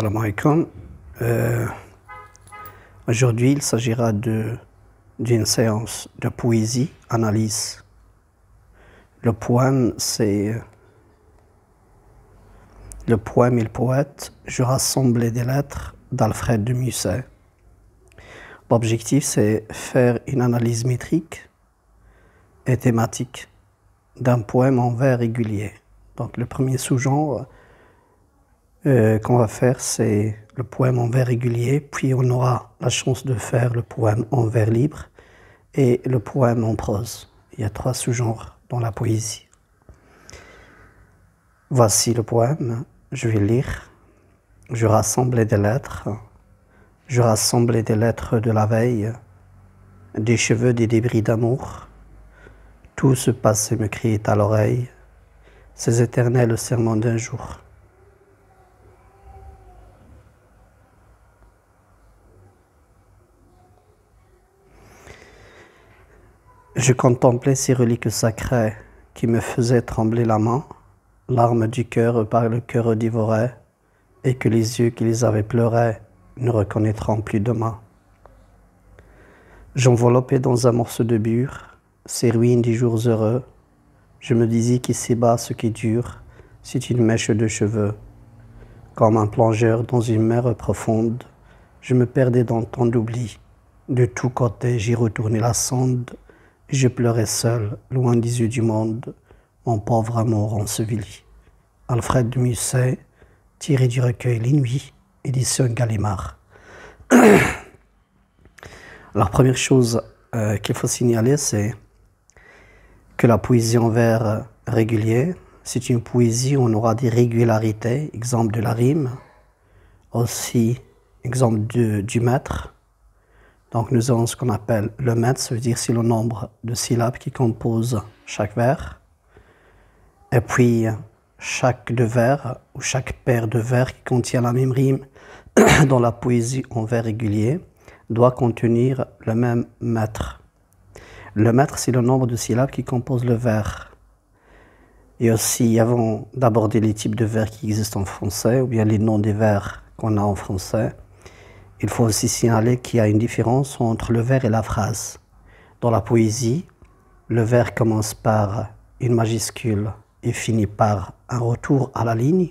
Salam euh, Aujourd'hui, il s'agira d'une séance de poésie, analyse. Le poème, c'est. Le poème et le poète, je rassemblais des lettres d'Alfred de Musset. L'objectif, c'est faire une analyse métrique et thématique d'un poème en vers régulier. Donc, le premier sous-genre euh, qu'on va faire, c'est le poème en vers régulier, puis on aura la chance de faire le poème en vers libre et le poème en prose. Il y a trois sous-genres dans la poésie. Voici le poème. Je vais lire. Je rassemblais des lettres. Je rassemblais des lettres de la veille, des cheveux, des débris d'amour. Tout ce passé me criait à l'oreille, ces éternels serments d'un jour. Je contemplais ces reliques sacrées qui me faisaient trembler la main, larmes du cœur par le cœur dévoré, et que les yeux qui les avaient pleurés ne reconnaîtront plus demain. J'enveloppais dans un morceau de bure ces ruines des jours heureux. Je me disais qu'ici-bas ce qui dure, c'est une mèche de cheveux. Comme un plongeur dans une mer profonde, je me perdais dans tant d'oubli. De tous côtés, j'y retournais la sonde. Je pleurais seul, loin des yeux du monde, mon pauvre amour enseveli. Alfred de Musset, tiré du recueil Les Nuits, édition Gallimard. La première chose euh, qu'il faut signaler, c'est que la poésie en vers régulier, c'est une poésie où on aura des régularités, exemple de la rime, aussi exemple du maître, donc nous avons ce qu'on appelle le mètre, cest à dire c'est le nombre de syllabes qui composent chaque vers. Et puis chaque deux vers ou chaque paire de vers qui contient la même rime dans la poésie en vers régulier doit contenir le même mètre. Le mètre, c'est le nombre de syllabes qui composent le vers. Et aussi, avant d'aborder les types de vers qui existent en français, ou bien les noms des vers qu'on a en français, il faut aussi signaler qu'il y a une différence entre le vers et la phrase. Dans la poésie, le vers commence par une majuscule et finit par un retour à la ligne,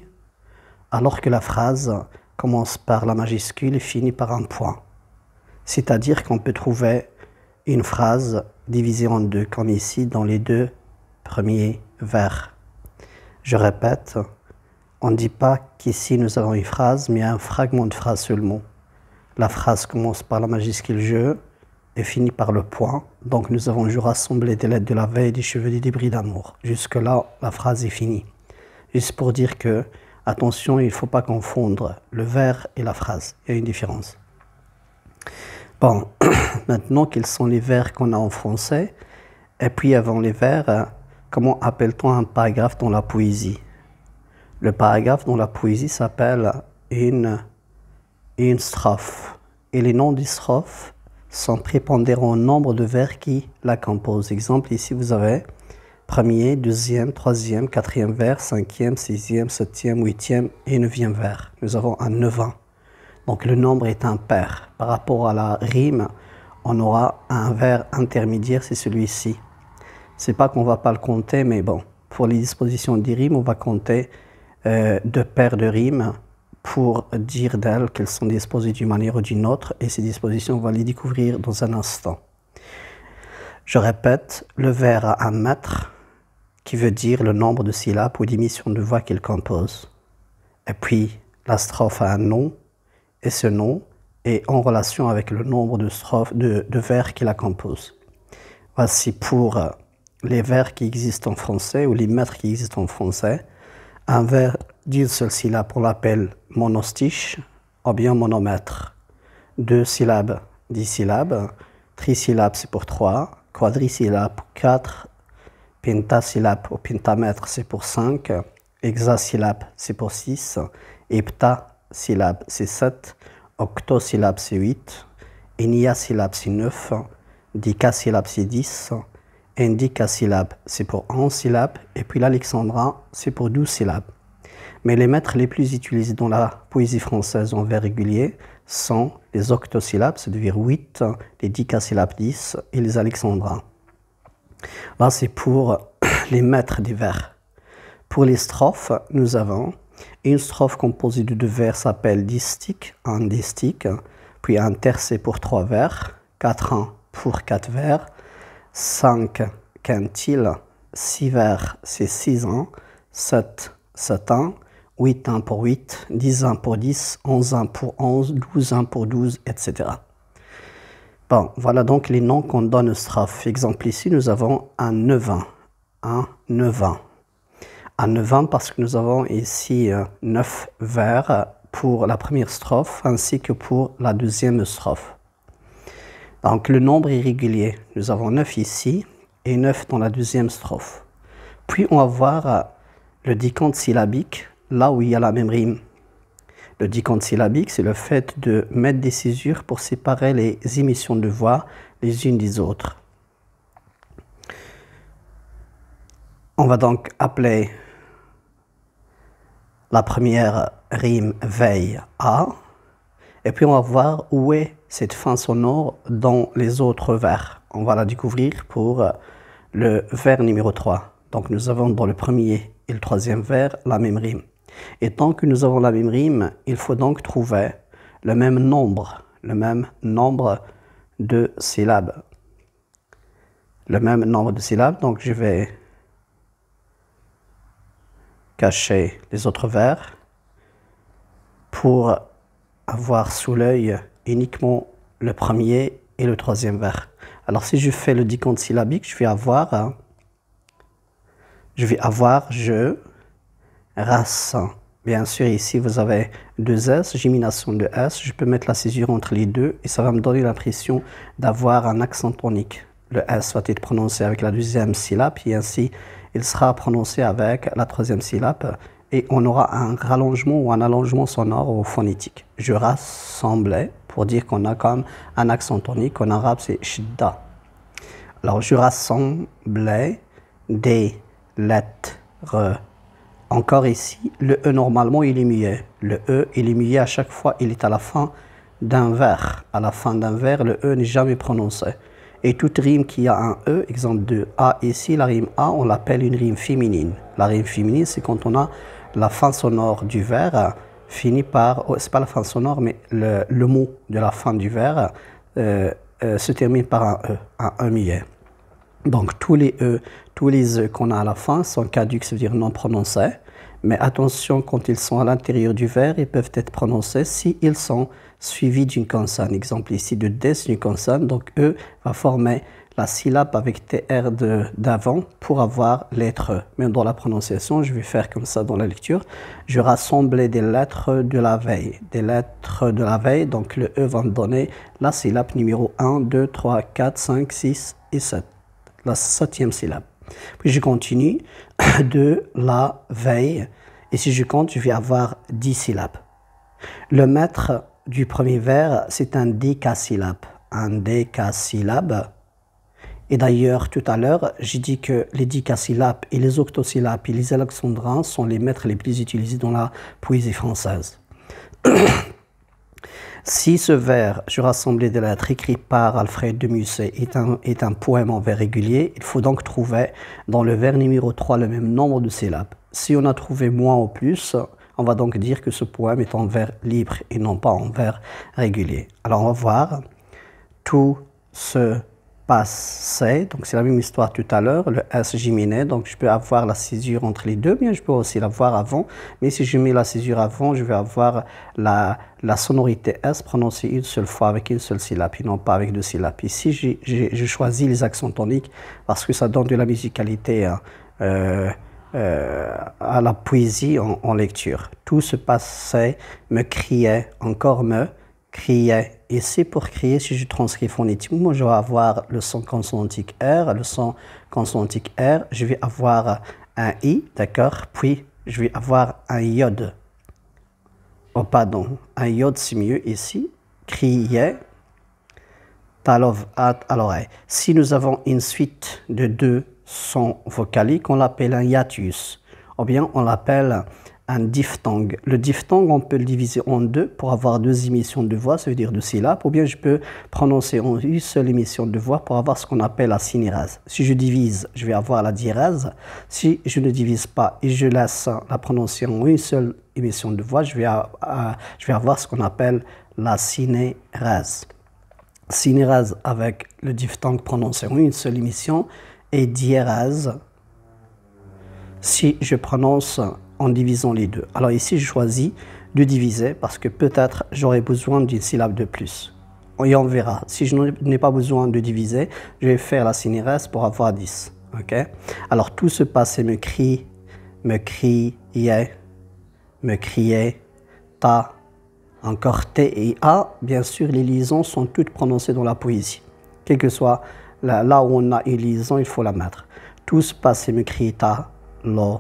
alors que la phrase commence par la majuscule et finit par un point. C'est-à-dire qu'on peut trouver une phrase divisée en deux, comme ici dans les deux premiers vers. Je répète, on ne dit pas qu'ici nous avons une phrase, mais un fragment de phrase seulement. La phrase commence par la majuscule le et finit par le point. Donc nous avons toujours rassemblé des lettres de la veille, des cheveux, des débris d'amour. Jusque-là, la phrase est finie. Juste pour dire que, attention, il ne faut pas confondre le vers et la phrase. Il y a une différence. Bon, maintenant, quels sont les vers qu'on a en français Et puis avant les vers, comment appelle-t-on un paragraphe dans la poésie Le paragraphe dans la poésie s'appelle une et une strophe. Et les noms des strophes sont prépondérants au nombre de vers qui la composent. Exemple, ici vous avez premier, deuxième, troisième, quatrième vers, cinquième, sixième, septième, huitième et neuvième vers. Nous avons un ans. Donc le nombre est un impair. Par rapport à la rime, on aura un vers intermédiaire, c'est celui-ci. C'est pas qu'on va pas le compter, mais bon, pour les dispositions des rimes, on va compter euh, deux paires de rimes pour dire d'elles qu'elles sont disposées d'une manière ou d'une autre, et ces dispositions, on va les découvrir dans un instant. Je répète, le vers a un mètre, qui veut dire le nombre de syllabes ou d'émissions de voix qu'il compose. Et puis, la strophe a un nom, et ce nom est en relation avec le nombre de, strophes, de, de vers qui la composent. Voici pour euh, les vers qui existent en français ou les mètres qui existent en français un verre d'une seule syllabe, on l'appelle monostiche ou bien monomètre. Deux syllabes, dix syllabes. Trisyllabes, c'est pour trois. Quadrisyllabes, quatre. Pentasyllabes ou pentamètre, c'est pour cinq. Hexasyllabes, c'est pour six. Heptasyllabes, c'est sept. Octosyllabes, c'est huit. Eniasyllabes, c'est neuf. Dicasyllabes, c'est dix indique à c'est pour un syllabe, et puis l'alexandrin, c'est pour douze syllabes. Mais les maîtres les plus utilisés dans la poésie française en vers régulier sont les octosyllabes, c'est-à-dire 8, les dicasyllabes 10 et les alexandrins. Là, c'est pour les maîtres des vers. Pour les strophes, nous avons une strophe composée de deux vers s'appelle distique, un distique, puis un tercé pour trois vers, quatre ans pour quatre vers, 5 quintiles, 6 vers, c'est 6 ans, 7, 7 ans, 8 ans pour 8, 10 ans pour 10, 11 ans pour 11, 12 ans pour 12, etc. Bon, voilà donc les noms qu'on donne aux strophes. Exemple ici, nous avons un 9 ans, un 9 ans. Un 9 ans parce que nous avons ici 9 euh, vers pour la première strophe ainsi que pour la deuxième strophe. Donc le nombre irrégulier, nous avons 9 ici et 9 dans la deuxième strophe. Puis on va voir euh, le diconte syllabique, là où il y a la même rime. Le diconte syllabique, c'est le fait de mettre des césures pour séparer les émissions de voix les unes des autres. On va donc appeler la première rime veille A, et puis on va voir où est cette fin sonore dans les autres vers. On va la découvrir pour euh, le vers numéro 3. Donc nous avons dans le premier et le troisième vers la même rime. Et tant que nous avons la même rime, il faut donc trouver le même nombre, le même nombre de syllabes. Le même nombre de syllabes, donc je vais cacher les autres vers pour avoir sous l'œil uniquement le premier et le troisième vers. Alors si je fais le dicompte syllabique, hein, je vais avoir, je vais avoir je, race. Bien sûr, ici vous avez deux S, gémination de S. Je peux mettre la césure entre les deux et ça va me donner l'impression d'avoir un accent tonique. Le S va être prononcé avec la deuxième syllabe et ainsi il sera prononcé avec la troisième syllabe et on aura un rallongement ou un allongement sonore ou phonétique. Je rassemblais pour dire qu'on a comme un accent tonique. En arabe, c'est shidda. Alors, je rassemblais des lettres. Encore ici, le E normalement il est muet. Le E il est muet à chaque fois, il est à la fin d'un vers. À la fin d'un vers, le E n'est jamais prononcé. Et toute rime qui a un E, exemple de A ici, la rime A, on l'appelle une rime féminine. La rime féminine, c'est quand on a la fin sonore du vers finit par, oh, c'est pas la fin sonore, mais le, mot de la fin du verre euh, euh, se termine par un E, un E Donc tous les E, tous les E qu'on a à la fin sont caduques, cest à dire non prononcés. Mais attention, quand ils sont à l'intérieur du verre, ils peuvent être prononcés s'ils ils sont suivis d'une consonne. Exemple ici de des une consonne, donc E va former la syllabe avec TR d'avant pour avoir lettre. Même dans la prononciation, je vais faire comme ça dans la lecture. Je rassemblais des lettres de la veille. Des lettres de la veille, donc le E va me donner la syllabe numéro 1, 2, 3, 4, 5, 6 et 7. La septième syllabe. Puis je continue de la veille. Et si je compte, je vais avoir 10 syllabes. Le maître du premier vers, c'est un décasyllabe. Un décasyllabe et d'ailleurs, tout à l'heure, j'ai dit que les dicasyllabes et les octosyllabes et les alexandrins sont les maîtres les plus utilisés dans la poésie française. si ce vers Je rassemblais des lettres écrit par Alfred de Musset est un, est un poème en vers régulier, il faut donc trouver dans le vers numéro 3 le même nombre de syllabes. Si on a trouvé moins ou plus, on va donc dire que ce poème est en vers libre et non pas en vers régulier. Alors on va voir tout ce passé, donc c'est la même histoire tout à l'heure, le S géminé, donc je peux avoir la césure entre les deux, mais je peux aussi l'avoir avant, mais si je mets la césure avant, je vais avoir la, la sonorité S prononcée une seule fois avec une seule syllabe, et non pas avec deux syllabes. Ici, je choisis les accents toniques parce que ça donne de la musicalité hein, euh, euh, à la poésie en, en, lecture. Tout se passait, me criait, encore me, crier. Et c'est pour crier, si je transcris phonétiquement, je vais avoir le son consonantique R, le son consonantique R, je vais avoir un I, d'accord Puis, je vais avoir un iode. Oh, pardon, un iode, c'est mieux ici. Crier, talov, at, à Si nous avons une suite de deux sons vocaliques, on l'appelle un hiatus. Ou bien, on l'appelle un diphtongue. Le diphtongue, on peut le diviser en deux pour avoir deux émissions de voix, ça veut dire deux syllabes, ou bien je peux prononcer en une seule émission de voix pour avoir ce qu'on appelle la synérase. Si je divise, je vais avoir la diérase. Si je ne divise pas et je laisse la prononciation en une seule émission de voix, je vais, avoir ce qu'on appelle la synérase. Synérase avec le diphtongue prononcé en une seule émission et diérase si je prononce en divisant les deux. Alors ici, je choisis de diviser parce que peut-être j'aurai besoin d'une syllabe de plus. Et on verra. Si je n'ai pas besoin de diviser, je vais faire la sinéresse pour avoir 10. OK Alors tout passe passé me crie, me crie, est me crie, ta. Encore T et A, bien sûr, les liaisons sont toutes prononcées dans la poésie. quel que soit là, où on a une liaison, il faut la mettre. Tout ce passé me crie ta, lo,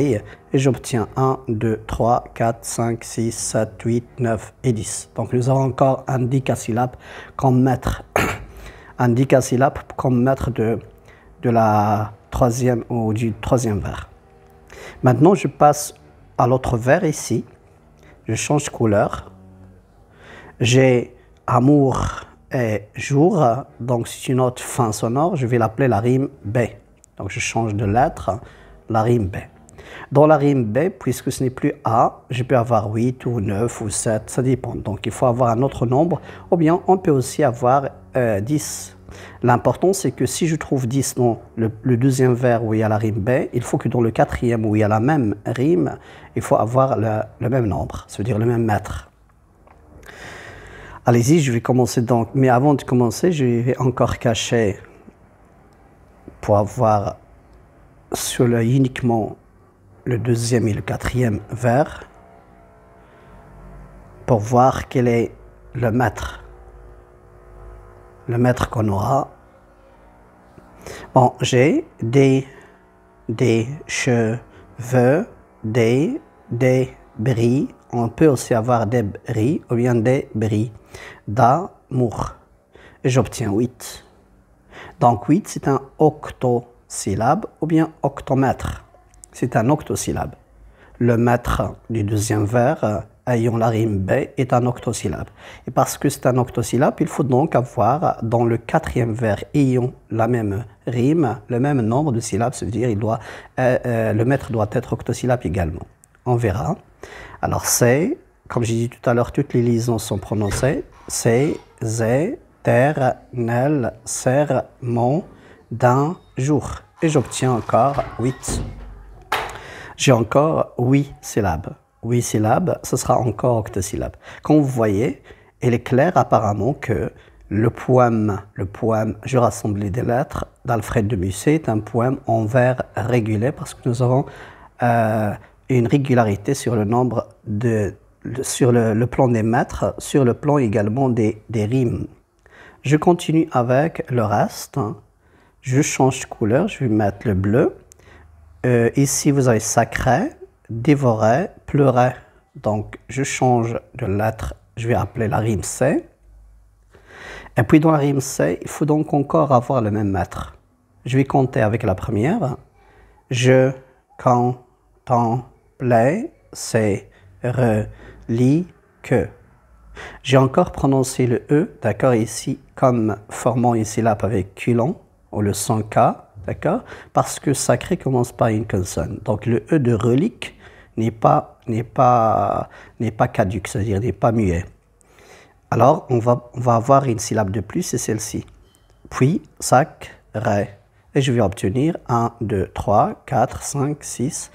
et j'obtiens 1, 2, 3, 4, 5, 6, 7, 8, 9 et 10. Donc nous avons encore un dicasyllabe comme maître, un dicasyllabe comme maître de, de la troisième ou du troisième vers. Maintenant, je passe à l'autre vers ici. Je change couleur. J'ai amour et jour. Donc, c'est une autre fin sonore. Je vais l'appeler la rime B. Donc, je change de lettre, la rime B. Dans la rime B, puisque ce n'est plus A, je peux avoir 8 ou 9 ou 7, ça dépend. Donc il faut avoir un autre nombre, ou bien on peut aussi avoir 10. Euh, L'important, c'est que si je trouve 10 dans le, deuxième vers où il y a la rime B, il faut que dans le quatrième où il y a la même rime, il faut avoir le, le même nombre, c'est-à-dire le même mètre. Allez-y, je vais commencer donc. Mais avant de commencer, je vais encore cacher pour avoir sur le uniquement le deuxième et le quatrième vers pour voir quel est le maître, le maître qu'on aura. Bon, j'ai des, des cheveux, des, des bris. On peut aussi avoir des bris ou bien des bris d'amour. J'obtiens 8. Donc 8, c'est un octosyllabe ou bien octomètre. C'est un octosyllabe. Le mètre du deuxième vers euh, ayant la rime B est un octosyllabe. Et parce que c'est un octosyllabe, il faut donc avoir dans le quatrième vers ayant la même rime, le même nombre de syllabes, c'est-à-dire euh, euh, le maître doit être octosyllabe également. On verra. Alors c'est, comme j'ai dit tout à l'heure, toutes les liaisons sont prononcées. C'est, zé, ter nel, ser mon, d'un jour. Et j'obtiens encore 8. J'ai encore huit syllabes. Huit syllabes, ce sera encore octosyllabe. Quand vous voyez, il est clair apparemment que le poème, le poème Je rassemblais des lettres d'Alfred de Musset est un poème en vers régulé parce que nous avons euh, une régularité sur le nombre de, sur le, plan des mètres, sur le plan également des, des rimes. Je continue avec le reste. Je change de couleur, je vais mettre le bleu ici, euh, vous avez sacré, dévoré, pleuré. Donc, je change de lettre, je vais appeler la rime C. Et puis, dans la rime C, il faut donc encore avoir le même maître. Je vais compter avec la première. Je, quand, plais, c'est, re, que. J'ai encore prononcé le E, d'accord, ici, comme formant une syllabe avec culon, ou le son K. D'accord Parce que sacré commence par une consonne. Donc le E de relique n'est pas, n'est pas, n'est pas caduque, c'est-à-dire n'est pas muet. Alors on va, avoir une syllabe de plus, c'est celle-ci. Puis, sac, ré. Et je vais obtenir 1, 2, 3, 4, 5, 6,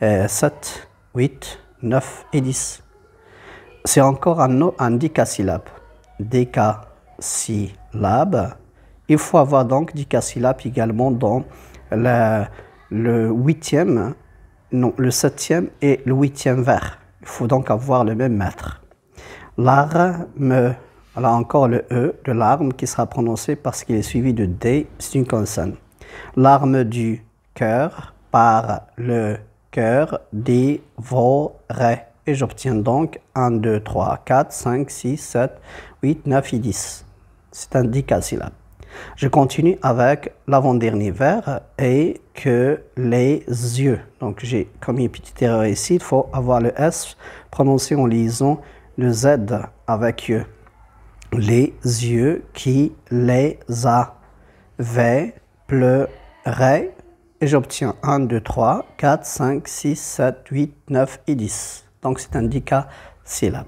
7, 8, 9 et 10. C'est encore un, un décasyllabe. Décasyllabe il faut avoir donc syllabes également dans la, le huitième, non, le septième et le huitième vers. Il faut donc avoir le même maître. L'arme, là encore le E de l'arme qui sera prononcé parce qu'il est suivi de D, c'est une consonne. L'arme du cœur par le cœur dévoré. Et j'obtiens donc 1, 2, 3, 4, 5, 6, 7, 8, 9 et 10. C'est un dicasyllabe. Je continue avec l'avant-dernier vers et que les yeux. Donc j'ai commis une petite erreur ici. Il faut avoir le S prononcé en lisant le Z avec eux. Les yeux qui les avaient pleuré. Et j'obtiens 1, 2, 3, 4, 5, 6, 7, 8, 9 et 10. Donc c'est un syllabes.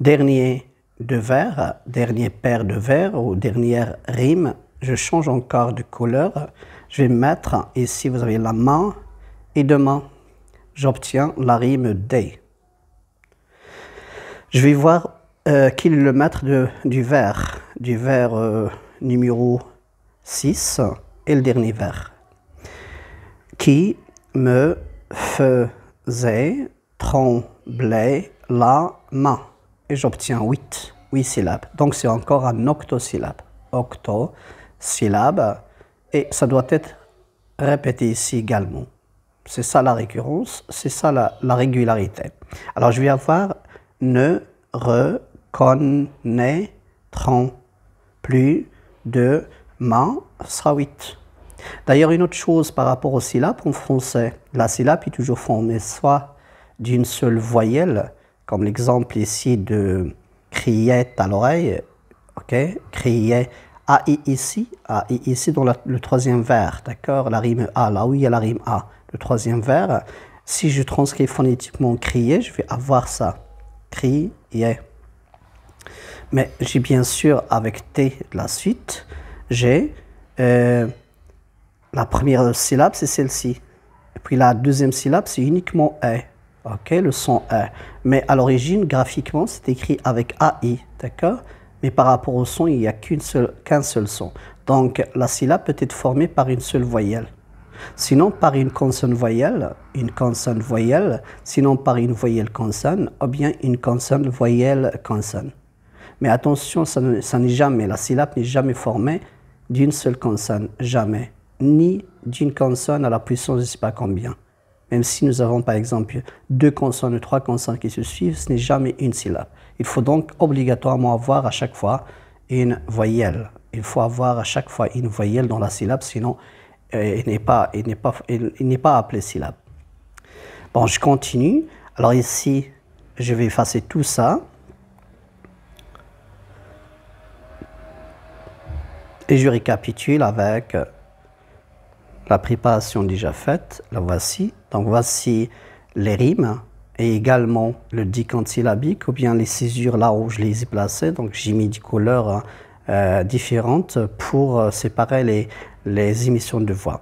Dernier de verre dernier paire de verre ou dernière rime, je change encore de couleur. Je vais mettre ici, vous avez la main et demain. J'obtiens la rime D. Je vais voir euh, qui est le maître du verre. du verre euh, numéro 6 et le dernier verre. Qui me faisait trembler la main et j'obtiens 8, 8 syllabes. Donc c'est encore un octosyllabe. Octosyllabe. Et ça doit être répété ici également. C'est ça la récurrence, c'est ça la, régularité. Alors je vais avoir ne reconnaîtront plus de ma sera 8. D'ailleurs, une autre chose par rapport aux syllabes en français, la syllabe est toujours formée soit d'une seule voyelle, comme l'exemple ici de crier à l'oreille, ok, »,« AI ici, AI ici dans le troisième vers, d'accord, la rime A, là où il y a la rime A, le troisième vers. Si je transcris phonétiquement crier, je vais avoir ça, crier. Mais j'ai bien sûr avec T la suite, j'ai euh, la première syllabe c'est celle-ci, et puis la deuxième syllabe c'est uniquement E ok, le son A. Mais à l'origine, graphiquement, c'est écrit avec AI, d'accord Mais par rapport au son, il n'y a qu'un seul, son. Donc la syllabe peut être formée par une seule voyelle. Sinon par une consonne voyelle, une consonne voyelle, sinon par une voyelle consonne, ou bien une consonne voyelle consonne. Mais attention, ça n'est jamais, la syllabe n'est jamais formée d'une seule consonne, jamais, ni d'une consonne à la puissance je ne sais pas combien. Même si nous avons par exemple deux consonnes ou trois consonnes qui se suivent, ce n'est jamais une syllabe. Il faut donc obligatoirement avoir à chaque fois une voyelle. Il faut avoir à chaque fois une voyelle dans la syllabe, sinon elle euh, il n'est pas, pas, pas appelé syllabe. Bon, je continue. Alors ici, je vais effacer tout ça. Et je récapitule avec euh, la préparation déjà faite, la voici. Donc voici les rimes et également le syllabique ou bien les césures là où je les ai placées. Donc j'ai mis des couleurs euh, différentes pour euh, séparer les, émissions de voix.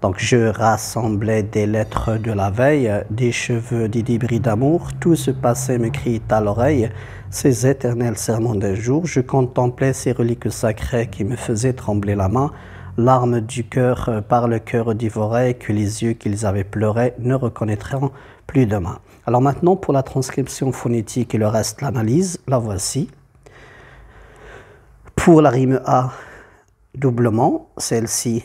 Donc je rassemblais des lettres de la veille, des cheveux, des débris d'amour, tout ce passé me criait à l'oreille, ces éternels serments des jours. je contemplais ces reliques sacrées qui me faisaient trembler la main, Larmes du cœur euh, par le cœur dévoré, que les yeux qu'ils avaient pleurés ne reconnaîtront plus demain. Alors maintenant, pour la transcription phonétique et le reste, l'analyse, la voici. Pour la rime A, doublement, celle-ci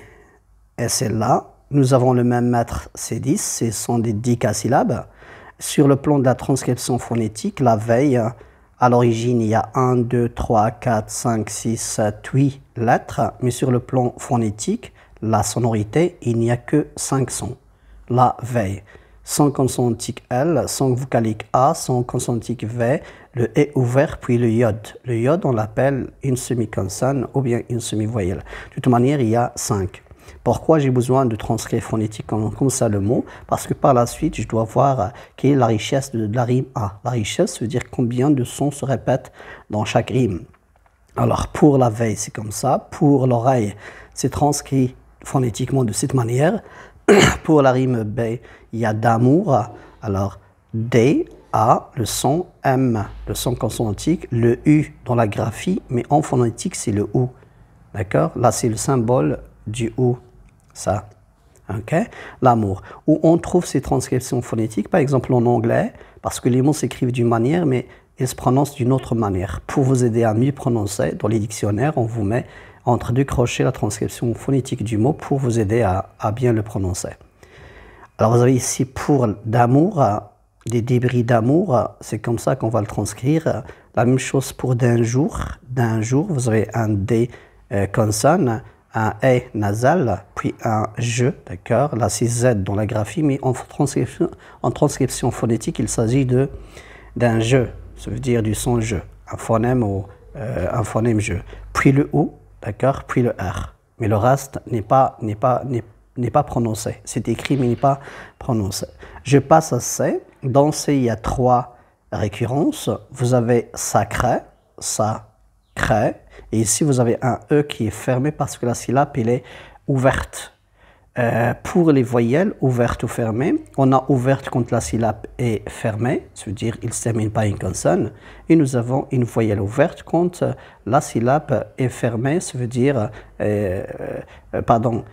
et celle-là. Nous avons le même mètre, C10, ce sont des 10 syllabes. Sur le plan de la transcription phonétique, la veille, à l'origine, il y a 1, 2, 3, 4, 5, 6, 7, 8 lettres, mais sur le plan phonétique, la sonorité, il n'y a que 5 sons. La veille. Sans consonantique L, son vocalique A, son consonantique V, le E ouvert, puis le Yod. Le Yod on l'appelle une semi-consonne ou bien une semi-voyelle. De toute manière, il y a 5. Pourquoi j'ai besoin de transcrire phonétiquement comme ça le mot Parce que par la suite, je dois voir euh, quelle est la richesse de la rime A. La richesse veut dire combien de sons se répètent dans chaque rime. Alors pour la veille, c'est comme ça. Pour l'oreille, c'est transcrit phonétiquement de cette manière. pour la rime B, il y a d'amour. Alors D, A, le son M, le son consonantique, le U dans la graphie, mais en phonétique, c'est le O. D'accord Là, c'est le symbole du O ça. ok, L'amour. Où on trouve ces transcriptions phonétiques, par exemple en anglais, parce que les mots s'écrivent d'une manière, mais ils se prononcent d'une autre manière. Pour vous aider à mieux prononcer, dans les dictionnaires, on vous met entre deux crochets la transcription phonétique du mot pour vous aider à, à bien le prononcer. Alors vous avez ici pour d'amour, des débris d'amour, c'est comme ça qu'on va le transcrire. La même chose pour d'un jour, d'un jour, vous avez un D euh, consonne, un E nasal, puis un je, d'accord La 6Z dans la graphie, mais en transcription, phonétique, il s'agit de d'un je, ça veut dire du son je, un phonème ou euh, un phonème je. Puis le O, d'accord Puis le R. Mais le reste n'est pas, n'est pas, n'est pas prononcé. C'est écrit, mais n'est pas prononcé. Je passe à C. Dans C, il y a trois récurrences. Vous avez sacré, sacré, et ici, vous avez un E qui est fermé parce que la syllabe, est ouverte. Euh, pour les voyelles, ouvertes ou fermées, on a ouverte quand la syllabe est fermée, cest veut dire il ne se termine pas une consonne, et nous avons une voyelle ouverte quand euh, la syllabe est fermée, ça veut dire euh, pardon,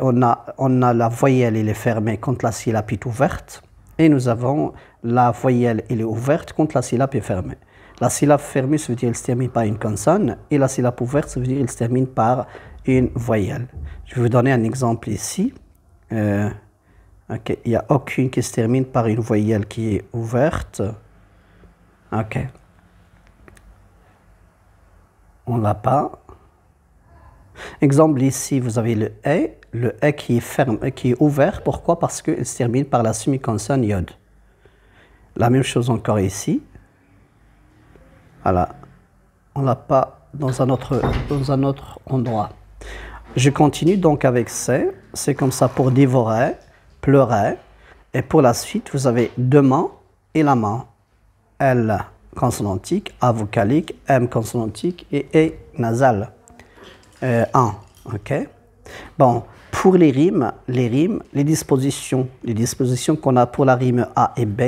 on, a, on a la voyelle, elle est fermée quand la syllabe est ouverte, et nous avons la voyelle, elle est ouverte quand la syllabe est fermée. La syllabe fermée, ça veut dire qu'elle se termine par une consonne, et la syllabe ouverte, ça veut dire qu'elle se termine par une voyelle. Je vais vous donner un exemple ici. Euh, il n'y a aucune qui se termine par une voyelle qui est ouverte. Ok. On l'a pas. Exemple ici, vous avez le E, le E qui est ferme, euh, qui est ouvert. Pourquoi Parce qu'il se termine par la semi-consonne iode. La même chose encore ici. Voilà. On l'a pas dans un, autre, dans un autre endroit. Je continue donc avec C. C'est comme ça pour dévorer, pleurer. Et pour la suite, vous avez deux mains et la main. L consonantique, A vocalique, M consonantique et E nasal. 1. Euh, ok Bon, pour les rimes, les rimes, les dispositions, les dispositions qu'on a pour la rime A et B,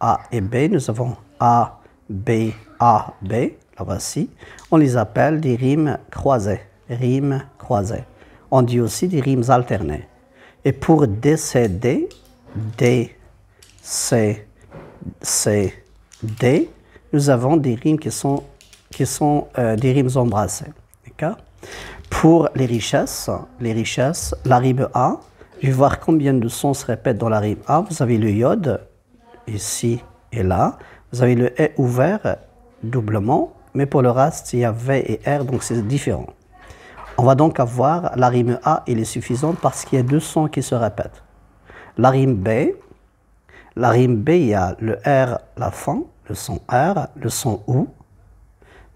A et B, nous avons A, B, a, B, la voici, on les appelle des rimes croisées. Rimes croisées. On dit aussi des rimes alternées. Et pour D, C, D, D, C, C, D, nous avons des rimes qui sont, qui sont euh, des rimes embrassées. Pour les richesses, les richesses, la rime A, je vais voir combien de sons se répètent dans la rime A. Vous avez le iode, ici et là. Vous avez le E ouvert doublement, mais pour le reste, il y a V et R, donc c'est différent. On va donc avoir la rime A, elle est suffisante parce qu'il y a deux sons qui se répètent. La rime B, la rime B, il y a le R, la fin, le son R, le son OU,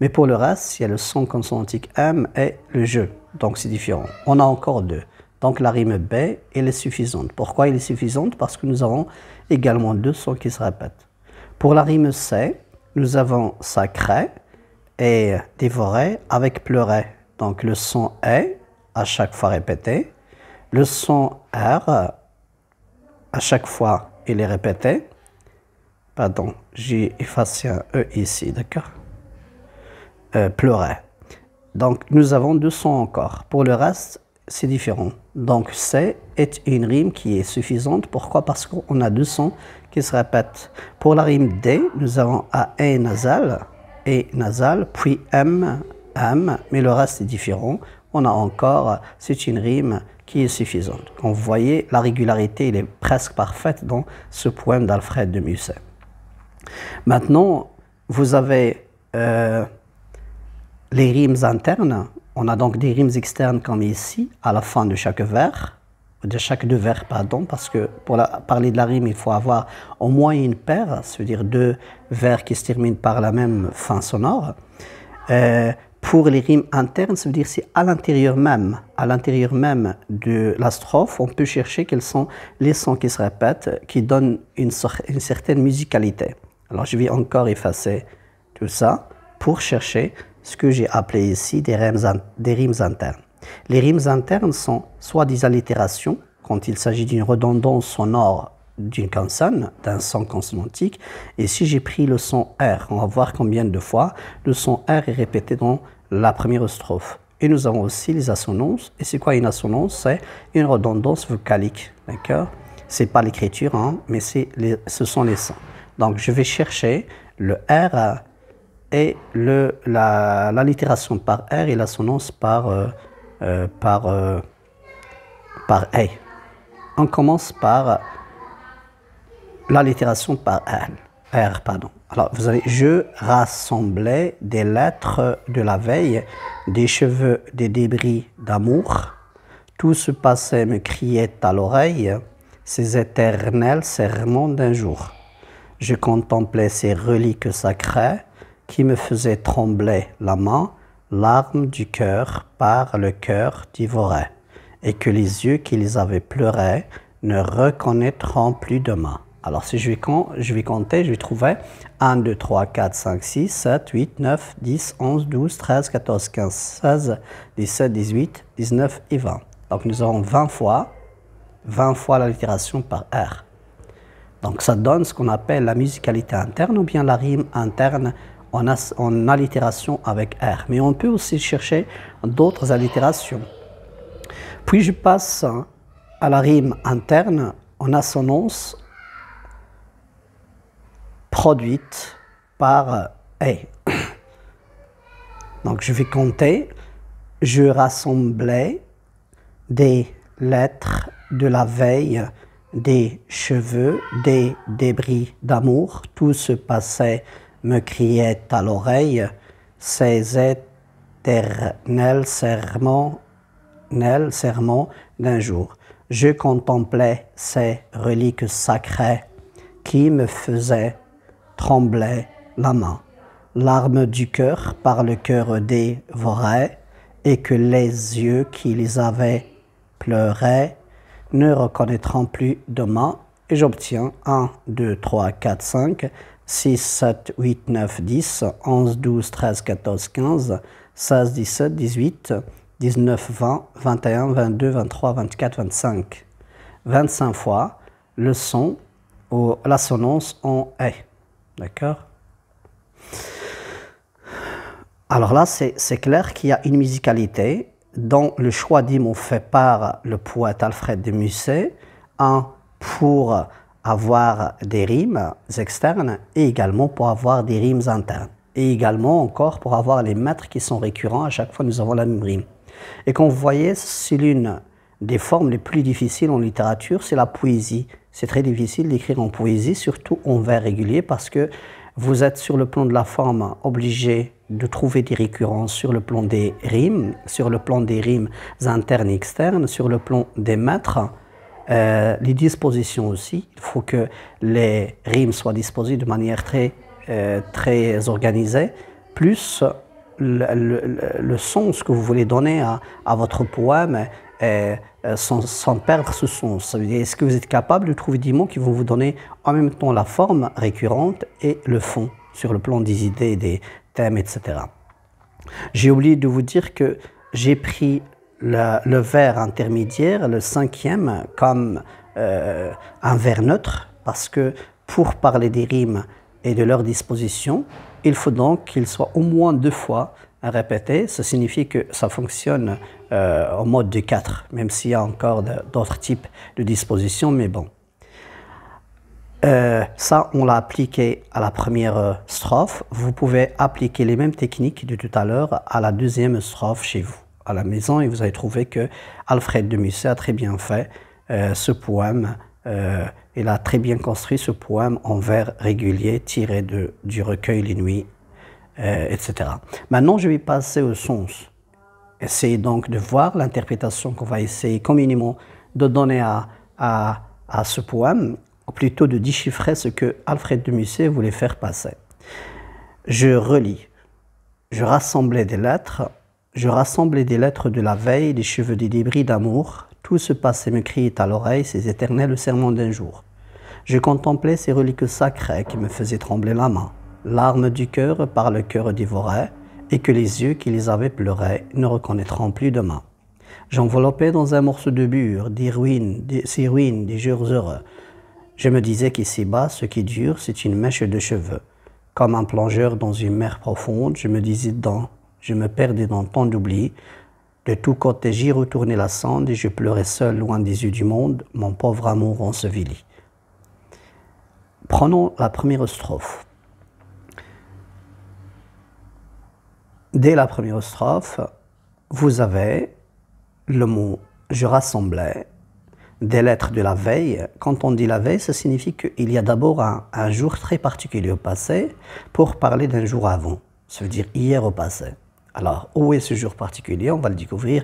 mais pour le reste, il y a le son consonantique M et le jeu, donc c'est différent. On a encore deux. Donc la rime B, elle est suffisante. Pourquoi elle est suffisante Parce que nous avons également deux sons qui se répètent. Pour la rime C, nous avons sacré et dévoré avec pleurer. Donc le son est à chaque fois répété. Le son R, à chaque fois, il est répété. Pardon, j'ai effacé un E ici, d'accord euh, pleuré Donc nous avons deux sons encore. Pour le reste, c'est différent. Donc C est une rime qui est suffisante. Pourquoi Parce qu'on a deux sons qui se répète. Pour la rime D, nous avons A, e nasal, E nasal, puis M, M, mais le reste est différent. On a encore, c'est une rime qui est suffisante. On vous voyez, la régularité elle est presque parfaite dans ce poème d'Alfred de Musset. Maintenant, vous avez euh, les rimes internes. On a donc des rimes externes comme ici, à la fin de chaque vers de chaque deux vers, pardon, parce que pour parler de la rime, il faut avoir au moins une paire, c'est-à-dire deux vers qui se terminent par la même fin sonore. Euh, pour les rimes internes, cest à dire si à l'intérieur même, à l'intérieur même de la strophe, on peut chercher quels sont les sons qui se répètent, qui donnent une, une certaine musicalité. Alors je vais encore effacer tout ça pour chercher ce que j'ai appelé ici des des rimes internes. Les rimes internes sont soit des allitérations, quand il s'agit d'une redondance sonore d'une consonne, d'un son consonantique. Et si j'ai pris le son R, on va voir combien de fois le son R est répété dans la première strophe. Et nous avons aussi les assonances. Et c'est quoi une assonance C'est une redondance vocalique. D'accord C'est pas l'écriture, hein, mais ce sont les sons. Donc je vais chercher le R et l'allitération la, par R et l'assonance par. Euh, euh, par, euh, par On commence par euh, l'allitération par R. Pardon. Alors, vous avez Je rassemblais des lettres de la veille, des cheveux, des débris d'amour. Tout ce passé me criait à l'oreille, ces éternels serments d'un jour. Je contemplais ces reliques sacrées qui me faisaient trembler la main larmes du cœur par le cœur divoré, et que les yeux qui les avaient pleurés ne reconnaîtront plus demain. Alors si je vais, je vais compter, je vais trouver 1, 2, 3, 4, 5, 6, 7, 8, 9, 10, 11, 12, 13, 14, 15, 16, 17, 18, 19 et 20. Donc nous avons 20 fois, 20 fois l'allitération par R. Donc ça donne ce qu'on appelle la musicalité interne ou bien la rime interne en, allitération avec R. Mais on peut aussi chercher d'autres allitérations. Puis je passe à la rime interne en assonance produite par E. Donc je vais compter. Je rassemblais des lettres de la veille, des cheveux, des débris d'amour. Tout se passait me criait à l'oreille ces éternels sermons, sermons d'un jour. Je contemplais ces reliques sacrées qui me faisaient trembler la main. L'arme du cœur par le cœur dévorait, et que les yeux qui les avaient pleurés ne reconnaîtront plus demain. Et j'obtiens 1, 2, 3, 4, 5 6, 7, 8, 9, 10, 11, 12, 13, 14, 15, 16, 17, 18, 19, 20, 21, 22, 23, 24, 25. 25 fois le son ou l'assonance en E. D'accord Alors là, c'est clair qu'il y a une musicalité dans le choix des fait par le poète Alfred de Musset. Un pour avoir des rimes externes et également pour avoir des rimes internes. Et également encore pour avoir les mètres qui sont récurrents, à chaque fois nous avons la même rime. Et comme vous voyez, c'est l'une des formes les plus difficiles en littérature, c'est la poésie. C'est très difficile d'écrire en poésie, surtout en vers régulier, parce que vous êtes sur le plan de la forme obligé de trouver des récurrences sur le plan des rimes, sur le plan des rimes internes et externes, sur le plan des mètres. Euh, les dispositions aussi, il faut que les rimes soient disposées de manière très, euh, très organisée, plus le, le, sens que vous voulez donner à, votre poème euh, sans, sans, perdre ce sens. Est-ce que vous êtes capable de trouver des mots qui vont vous donner en même temps la forme récurrente et le fond sur le plan des idées, des thèmes, etc. J'ai oublié de vous dire que j'ai pris le, le vers intermédiaire, le cinquième, comme euh, un vers neutre, parce que pour parler des rimes et de leur disposition, il faut donc qu'il soit au moins deux fois répété. Ça signifie que ça fonctionne en euh, mode de 4, même s'il y a encore d'autres types de dispositions, mais bon. Euh, ça, on l'a appliqué à la première strophe. Vous pouvez appliquer les mêmes techniques de tout à l'heure à la deuxième strophe chez vous à la maison et vous avez trouvé que Alfred de Musset a très bien fait euh, ce poème. Euh, il a très bien construit ce poème en vers réguliers tiré du recueil Les Nuits, euh, etc. Maintenant, je vais passer au sens. Essayez donc de voir l'interprétation qu'on va essayer communément de donner à, à, ce poème, ou plutôt de déchiffrer ce que Alfred de Musset voulait faire passer. Je relis. Je rassemblais des lettres je rassemblais des lettres de la veille, des cheveux des débris d'amour. Tout se passé me criait à l'oreille ces éternels serments d'un jour. Je contemplais ces reliques sacrées qui me faisaient trembler la main. Larmes du cœur par le cœur dévorait, et que les yeux qui les avaient pleurés ne reconnaîtront plus demain. J'enveloppais dans un morceau de bure des ruines, des, ces ruines des jours heureux. Je me disais qu'ici-bas, ce qui dure, c'est une mèche de cheveux. Comme un plongeur dans une mer profonde, je me disais dans je me perdais dans tant d'oubli. De tous côtés, j'y retournais la sonde et je pleurais seul, loin des yeux du monde, mon pauvre amour enseveli. Prenons la première strophe. Dès la première strophe, vous avez le mot je rassemblais des lettres de la veille. Quand on dit la veille, ça signifie qu'il y a d'abord un, un, jour très particulier au passé pour parler d'un jour avant, ça veut dire hier au passé. Alors, où est ce jour particulier On va le découvrir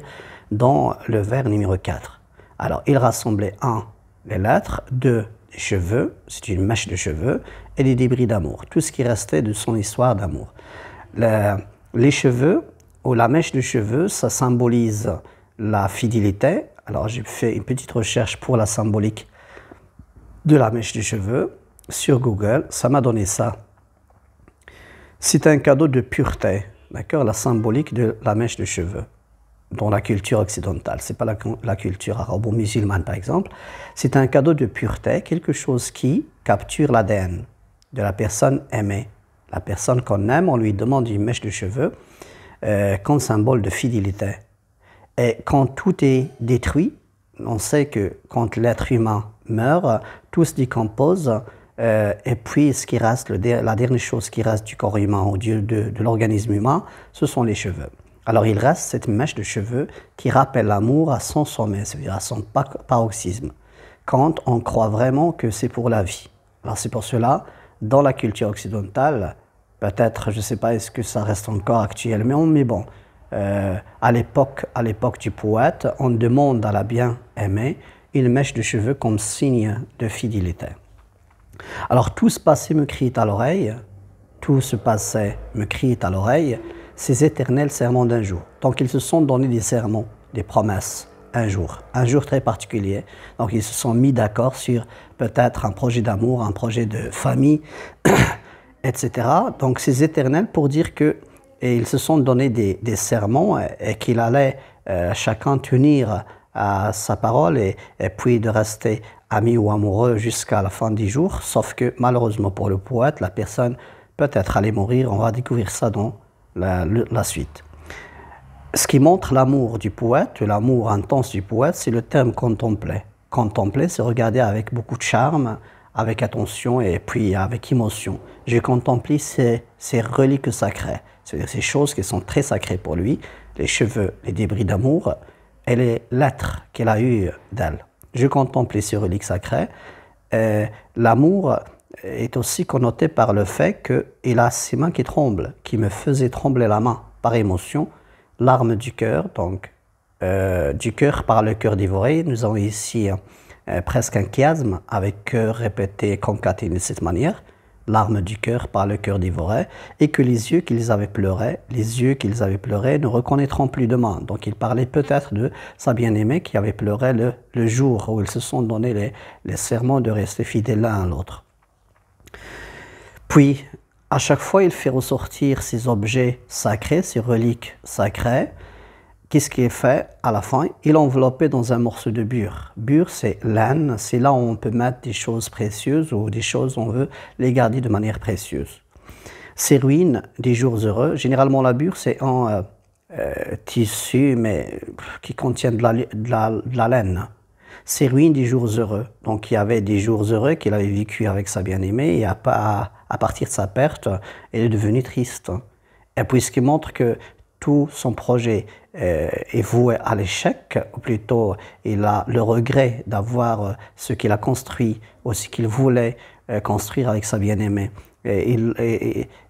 dans le vers numéro 4. Alors, il rassemblait un, les lettres, deux, les cheveux, c'est une mèche de cheveux, et les débris d'amour, tout ce qui restait de son histoire d'amour. les cheveux, ou la mèche de cheveux, ça symbolise la fidélité. Alors, j'ai fait une petite recherche pour la symbolique de la mèche de cheveux sur Google. Ça m'a donné ça. C'est un cadeau de pureté, d'accord, la symbolique de la mèche de cheveux dans la culture occidentale. Ce n'est pas la, culture arabo-musulmane, par exemple. C'est un cadeau de pureté, quelque chose qui capture l'ADN de la personne aimée. La personne qu'on aime, on lui demande une mèche de cheveux euh, comme symbole de fidélité. Et quand tout est détruit, on sait que quand l'être humain meurt, tout se décompose, euh, et puis, ce qui reste, la dernière chose qui reste du corps humain ou de, l'organisme humain, ce sont les cheveux. Alors, il reste cette mèche de cheveux qui rappelle l'amour à son sommet, c'est-à-dire à son paroxysme, quand on croit vraiment que c'est pour la vie. Alors, c'est pour cela, dans la culture occidentale, peut-être, je ne sais pas, est-ce que ça reste encore actuel, mais bon, euh, à l'époque, à l'époque du poète, on demande à la bien-aimée une mèche de cheveux comme signe de fidélité. Alors tout se passé me criait à l'oreille, tout se passait me criait à l'oreille, ces éternels serments d'un jour. Donc ils se sont donné des sermons, des promesses, un jour, un jour très particulier. Donc ils se sont mis d'accord sur peut-être un projet d'amour, un projet de famille, etc. Donc ces éternels pour dire que ils se sont donné des, sermons et, qu'il allait euh, chacun tenir à sa parole et, puis de rester ami ou amoureux jusqu'à la fin du jour. Sauf que malheureusement pour le poète, la personne peut être allée mourir. On va découvrir ça dans la, suite. Ce qui montre l'amour du poète, l'amour intense du poète, c'est le terme contempler. Contempler, c'est regarder avec beaucoup de charme, avec attention et puis avec émotion. J'ai contemplé ces, ces reliques sacrées, c'est-à-dire ces choses qui sont très sacrées pour lui, les cheveux, les débris d'amour, elle les lettres qu'elle a eu d'elle. Je contemple ces reliques sacrées. Euh, l'amour est aussi connoté par le fait qu'il a ses mains qui tremblent, qui me faisaient trembler la main par émotion, L'arme du cœur, donc euh, du cœur par le cœur dévoré. Nous avons ici euh, presque un chiasme avec cœur répété concaté de cette manière larme du cœur par le cœur dévoré, et que les yeux qu'ils avaient pleurés, les yeux qu'ils avaient ne reconnaîtront plus demain. Donc il parlait peut-être de sa bien-aimée qui avait pleuré le, jour où ils se sont donné les, les serments de rester fidèles l'un à l'autre. Puis, à chaque fois, il fait ressortir ces objets sacrés, ces reliques sacrées, qu'est-ce qui est fait à la fin Il est enveloppé dans un morceau de bure. Bure, c'est laine, c'est là où on peut mettre des choses précieuses ou des choses, on veut les garder de manière précieuse. Ces ruines des jours heureux, généralement la bure, c'est un euh, euh, tissu, mais qui contient de la, laine. Ces ruines des jours heureux. Donc il y avait des jours heureux qu'il avait vécu avec sa bien-aimée, et à, partir de sa perte, elle est devenue triste. Et puis ce qui montre que son projet euh, est voué à l'échec, ou plutôt il a le regret d'avoir euh, ce qu'il a construit ou ce qu'il voulait euh, construire avec sa bien-aimée. Il,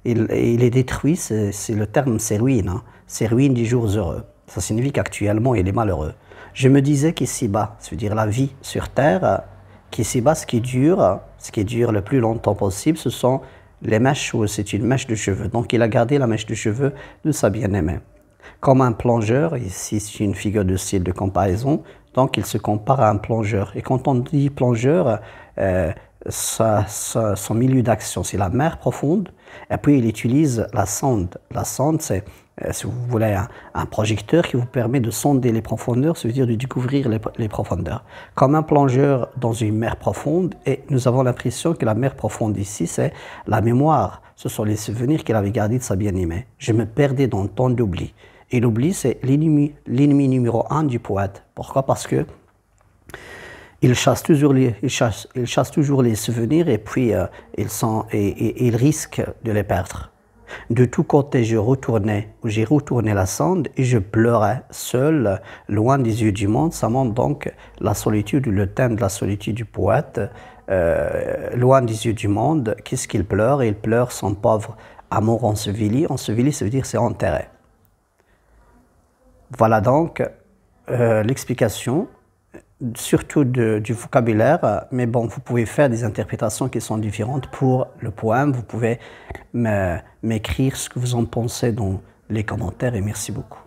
il, est détruit, c'est le terme, c'est ruine, hein. c'est ruine du jours heureux. Ça signifie qu'actuellement il est malheureux. Je me disais qu'ici-bas, c'est-à-dire la vie sur terre, qu'ici-bas ce qui dure, ce qui dure le plus longtemps possible, ce sont les mèches, c'est une mèche de cheveux. Donc il a gardé la mèche de cheveux de sa bien-aimée. Comme un plongeur, ici c'est une figure de style de comparaison, donc il se compare à un plongeur. Et quand on dit plongeur, euh, son milieu d'action, c'est la mer profonde, et puis il utilise la sonde. La sonde, c'est euh, si vous voulez, un, projecteur qui vous permet de sonder les profondeurs, c'est-à-dire de découvrir les, profondeurs. Comme un plongeur dans une mer profonde, et nous avons l'impression que la mer profonde ici, c'est la mémoire. Ce sont les souvenirs qu'il avait gardés de sa bien-aimée. Je me perdais dans le temps d'oubli. Et l'oubli, c'est l'ennemi numéro un du poète. Pourquoi Parce que il chasse toujours les, chasse, toujours les souvenirs et puis euh, il risque de les perdre. De tous côtés, je retournais, j'ai retourné la sonde et je pleurais seul, loin des yeux du monde. Ça montre donc la solitude, le thème de la solitude du poète, euh, loin des yeux du monde. Qu'est-ce qu'il pleure Il pleure son pauvre amour En Enseveli, ça veut dire c'est enterré. Voilà donc euh, l'explication surtout du vocabulaire, mais bon, vous pouvez faire des interprétations qui sont différentes pour le poème. Vous pouvez m'écrire ce que vous en pensez dans les commentaires et merci beaucoup.